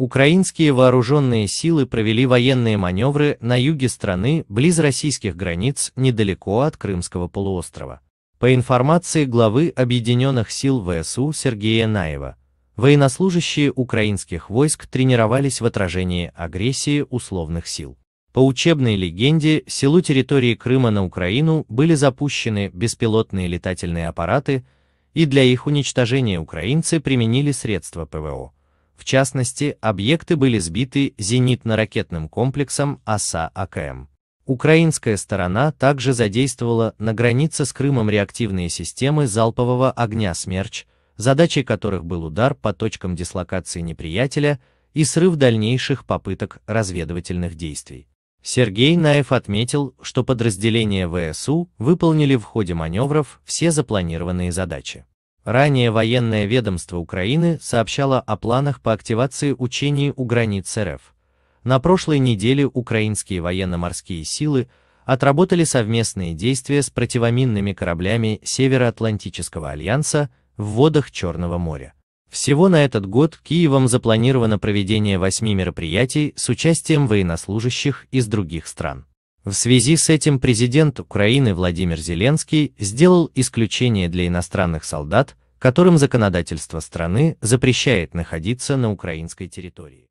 Украинские вооруженные силы провели военные маневры на юге страны, близ российских границ, недалеко от Крымского полуострова. По информации главы Объединенных сил ВСУ Сергея Наева, военнослужащие украинских войск тренировались в отражении агрессии условных сил. По учебной легенде, селу территории Крыма на Украину были запущены беспилотные летательные аппараты, и для их уничтожения украинцы применили средства ПВО. В частности, объекты были сбиты зенитно-ракетным комплексом АСА-АКМ. Украинская сторона также задействовала на границе с Крымом реактивные системы залпового огня «Смерч», задачей которых был удар по точкам дислокации неприятеля и срыв дальнейших попыток разведывательных действий. Сергей Наев отметил, что подразделения ВСУ выполнили в ходе маневров все запланированные задачи. Ранее военное ведомство Украины сообщало о планах по активации учений у границ РФ. На прошлой неделе украинские военно-морские силы отработали совместные действия с противоминными кораблями Североатлантического альянса в водах Черного моря. Всего на этот год Киевом запланировано проведение восьми мероприятий с участием военнослужащих из других стран. В связи с этим президент Украины Владимир Зеленский сделал исключение для иностранных солдат, которым законодательство страны запрещает находиться на украинской территории.